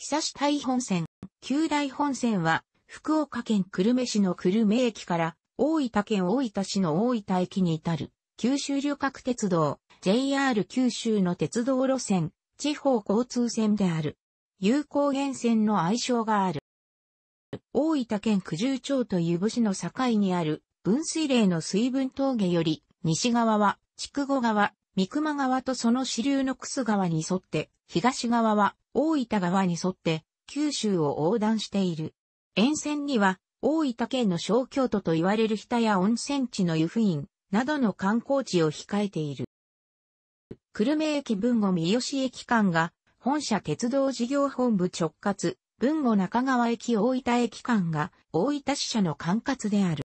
久し台本線、旧大本線は、福岡県久留米市の久留米駅から、大分県大分市の大分駅に至る、九州旅客鉄道、JR 九州の鉄道路線、地方交通線である。有効源線の愛称がある。大分県九重町と湯布市の境にある分水嶺の水分峠より西側は筑後川、三熊川とその支流の楠川に沿って東側は大分川に沿って九州を横断している。沿線には大分県の小京都と言われる日田や温泉地の湯布院などの観光地を控えている。久留米駅文後三好駅間が本社鉄道事業本部直轄、文後中川駅大分駅間が大分支社の管轄である。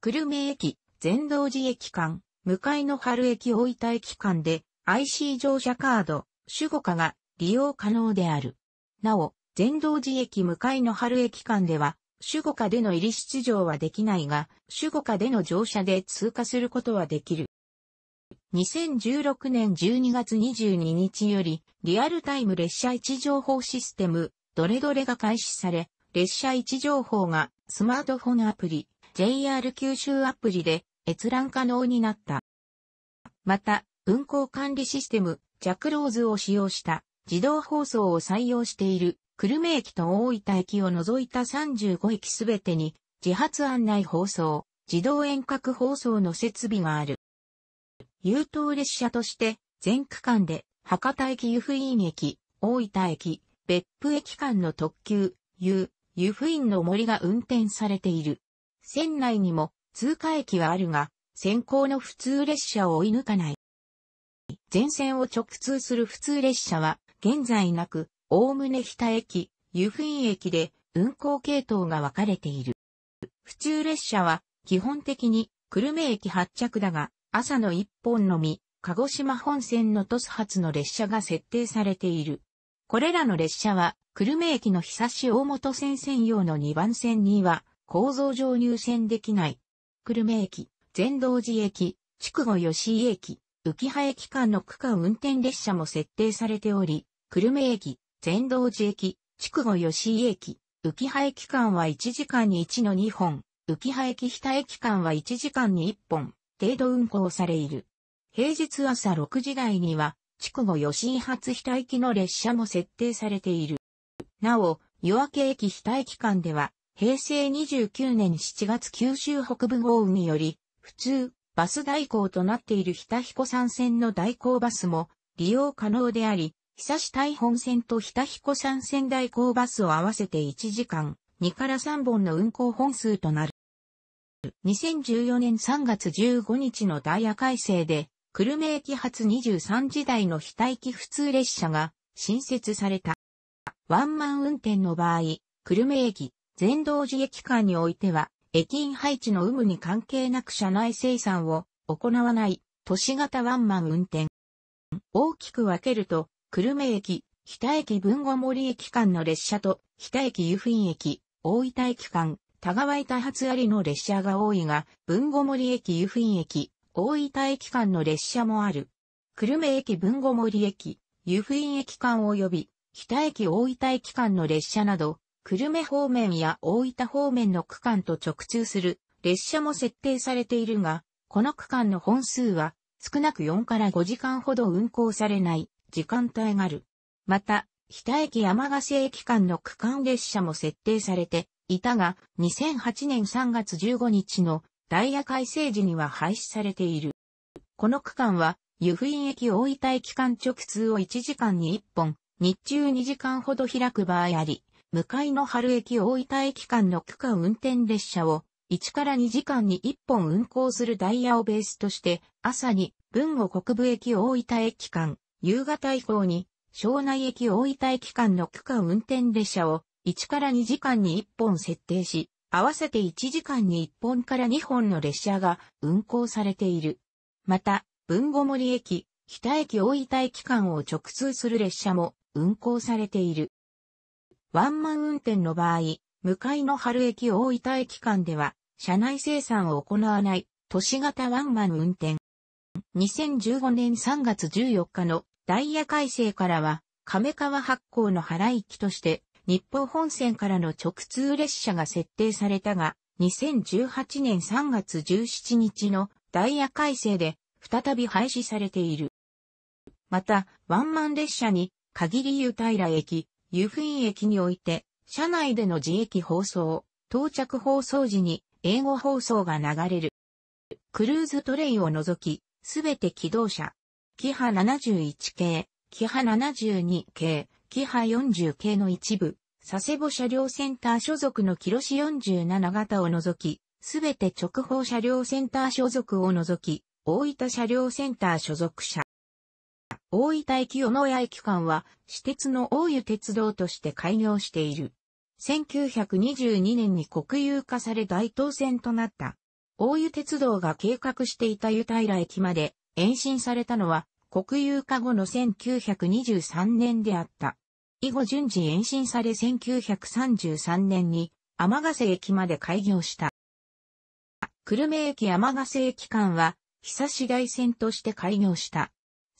久留米駅、全道寺駅間、向かいの春駅大分駅間で IC 乗車カード、守護課が利用可能である。なお、全道寺駅向かいの春駅間では、守護下での入り出場はできないが、守護下での乗車で通過することはできる。2016年12月22日より、リアルタイム列車位置情報システム、どれどれが開始され、列車位置情報がスマートフォンアプリ、JR 九州アプリで閲覧可能になった。また、運行管理システム、ジャクローズを使用した自動放送を採用している、久留米駅と大分駅を除いた35駅すべてに、自発案内放送、自動遠隔放送の設備がある。優等列車として、全区間で、博多駅湯布院駅、大分駅、別府駅間の特急、湯、湯布院の森が運転されている。線内にも通過駅はあるが、先行の普通列車を追い抜かない。全線を直通する普通列車は、現在なく、おおむね日田駅、湯布院駅で運行系統が分かれている。普通列車は基本的に久留米駅発着だが、朝の一本のみ、鹿児島本線の都市発の列車が設定されている。これらの列車は、久留米駅の久し大本線専用の2番線には、構造上入線できない。久留米駅、全道寺駅、筑後吉井駅、浮羽駅間の区間運転列車も設定されており、久留米駅、全道寺駅、筑後吉井駅、浮羽駅間は1時間に1の2本、浮羽駅日田駅間は1時間に1本、程度運行されいる。平日朝6時台には、筑後吉井発日田駅の列車も設定されている。なお、夜明け駅日田駅間では、平成29年7月九州北部豪雨により、普通、バス代行となっている日田彦山線の代行バスも利用可能であり、久し台本線と日田彦山線代行バスを合わせて1時間、2から3本の運行本数となる。2014年3月15日のダイヤ改正で、久留米駅発23時台の非待機普通列車が新設された。ワンマン運転の場合、久留米駅、全道寺駅間においては、駅員配置の有無に関係なく車内生産を行わない都市型ワンマン運転。大きく分けると、久留米駅、日田駅文後森駅間の列車と、日田駅湯布院駅、大分駅間、田川板発ありの列車が多いが、文後森駅湯布院駅、大分駅間の列車もある。久留米駅文後森駅、湯布院駅間及び、日田駅大分駅間の列車など、久留米方面や大分方面の区間と直通する列車も設定されているが、この区間の本数は少なく4から5時間ほど運行されない時間帯がある。また、日田駅山笠瀬駅間の区間列車も設定されていたが、2008年3月15日のダイヤ改正時には廃止されている。この区間は、湯布院駅大分駅間直通を1時間に1本、日中2時間ほど開く場合あり、向かいの春駅大分駅間の区間運転列車を1から2時間に1本運行するダイヤをベースとして朝に文後国部駅大分駅間、夕方以降に庄内駅大分駅間の区間運転列車を1から2時間に1本設定し、合わせて1時間に1本から2本の列車が運行されている。また、文後森駅、北駅大分駅間を直通する列車も運行されている。ワンマン運転の場合、向かいの春駅大分駅間では、車内生産を行わない、都市型ワンマン運転。2015年3月14日のダイヤ改正からは、亀川発行の原駅として、日本本線からの直通列車が設定されたが、2018年3月17日のダイヤ改正で再び廃止されている。また、ワンマン列車に、限り湯平駅、湯布院駅において、車内での自駅放送、到着放送時に英語放送が流れる。クルーズトレイを除き、すべて機動車。キハ71系、キハ72系、キハ40系の一部、佐世保車両センター所属のキロシ47型を除き、すべて直方車両センター所属を除き、大分車両センター所属車。大分駅小野屋駅間は、私鉄の大湯鉄道として開業している。1922年に国有化され大東線となった。大湯鉄道が計画していた湯平駅まで延伸されたのは、国有化後の1923年であった。以後順次延伸され1933年に、天ヶ瀬駅まで開業した。久留米駅天ヶ瀬駅間は、久し第線として開業した。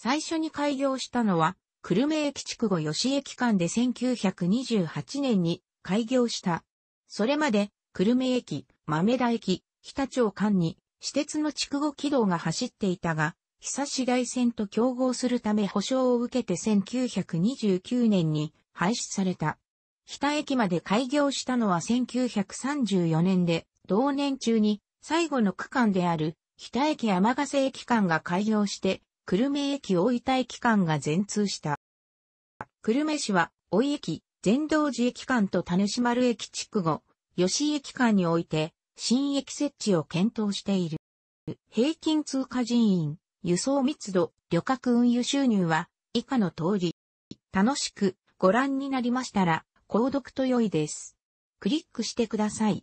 最初に開業したのは、久留米駅筑後吉駅間で1928年に開業した。それまで、久留米駅、豆田駅、日田町間に、私鉄の筑後軌道が走っていたが、久市大線と競合するため保証を受けて1929年に廃止された。日田駅まで開業したのは1934年で、同年中に最後の区間である日田駅山ヶ瀬駅間が開業して久留米駅大分駅間が全通した。久留米市は、大井駅、全道寺駅間と田主丸駅区後、吉井駅間において、新駅設置を検討している。平均通過人員、輸送密度、旅客運輸収入は、以下の通り。楽しくご覧になりましたら、購読と良いです。クリックしてください。